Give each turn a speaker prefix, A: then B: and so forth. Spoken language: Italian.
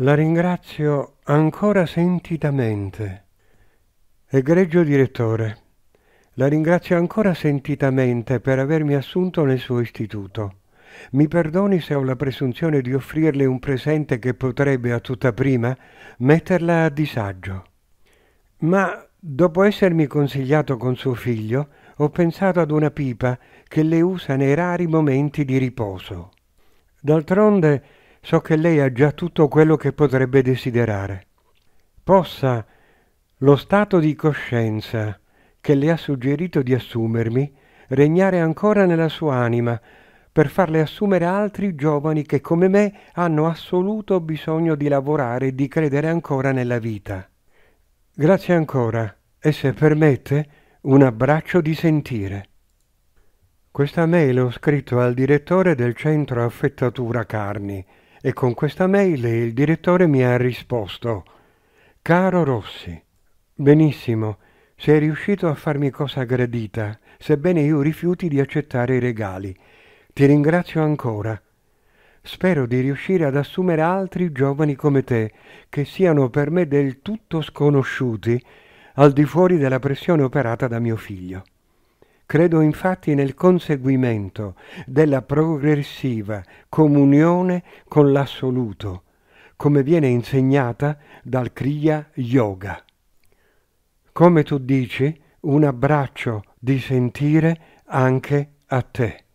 A: La ringrazio ancora sentitamente. Egregio direttore, la ringrazio ancora sentitamente per avermi assunto nel suo istituto. Mi perdoni se ho la presunzione di offrirle un presente che potrebbe a tutta prima metterla a disagio. Ma dopo essermi consigliato con suo figlio, ho pensato ad una pipa che le usa nei rari momenti di riposo. D'altronde so che lei ha già tutto quello che potrebbe desiderare. Possa lo stato di coscienza che le ha suggerito di assumermi regnare ancora nella sua anima per farle assumere altri giovani che come me hanno assoluto bisogno di lavorare e di credere ancora nella vita. Grazie ancora e se permette un abbraccio di sentire. Questa mail ho scritto al direttore del centro affettatura carni, e con questa mail il direttore mi ha risposto Caro Rossi, benissimo, sei riuscito a farmi cosa gradita, sebbene io rifiuti di accettare i regali. Ti ringrazio ancora. Spero di riuscire ad assumere altri giovani come te, che siano per me del tutto sconosciuti, al di fuori della pressione operata da mio figlio. Credo infatti nel conseguimento della progressiva comunione con l'assoluto, come viene insegnata dal Kriya Yoga. Come tu dici, un abbraccio di sentire anche a te.